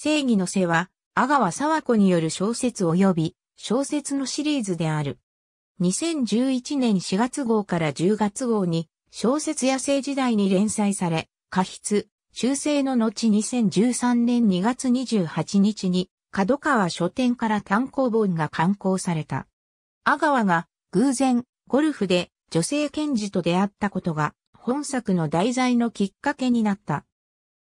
正義の背は、阿川沢子による小説及び小説のシリーズである。2011年4月号から10月号に小説野生時代に連載され、過筆、修正の後2013年2月28日に角川書店から単行本が刊行された。阿川が偶然ゴルフで女性検事と出会ったことが本作の題材のきっかけになった。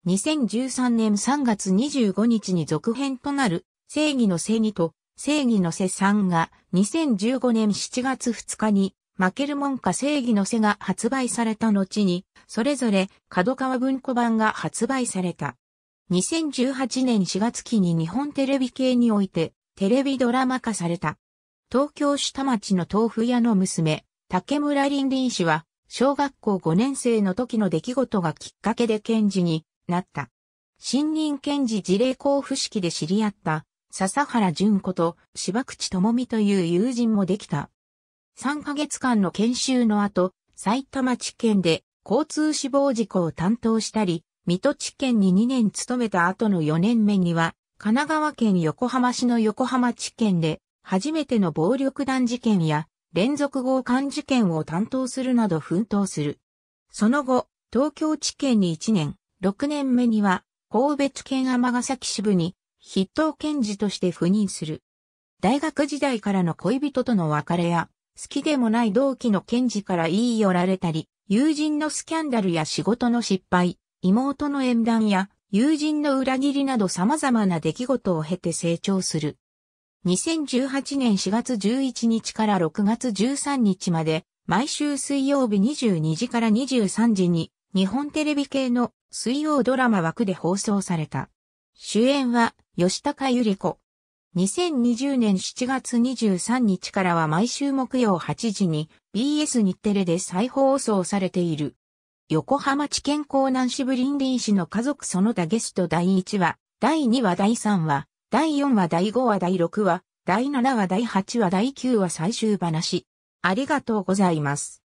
2013年3月25日に続編となる、正義の正にと、正義の瀬さんが、2015年7月2日に、負けるもんか正義の瀬が発売された後に、それぞれ、角川文庫版が発売された。2018年4月期に日本テレビ系において、テレビドラマ化された。東京下町の豆腐屋の娘、竹村林林氏は、小学校5年生の時の出来事がきっかけで検事になった。新任検事事例交付式で知り合った笹原淳子と柴口智美という友人もできた。3ヶ月間の研修の後、埼玉地検で交通死亡事故を担当したり、水戸地検に2年勤めた後の4年目には、神奈川県横浜市の横浜地検で、初めての暴力団事件や連続強姦事件を担当するなど奮闘する。その後、東京地検に1年、6年目には、神戸地検尼崎支部に、筆頭検事として赴任する。大学時代からの恋人との別れや、好きでもない同期の検事から言い寄られたり、友人のスキャンダルや仕事の失敗、妹の縁談や友人の裏切りなど様々な出来事を経て成長する。2018年4月11日から6月13日まで、毎週水曜日22時から23時に日本テレビ系の水曜ドラマ枠で放送された。主演は吉高由里子。2020年7月23日からは毎週木曜8時に BS 日テレで再放送されている。横浜地検港南支部林林市の家族その他ゲスト第1話、第2話第3話、第4話第5話第6話、第7話第8話第9話最終話。ありがとうございます。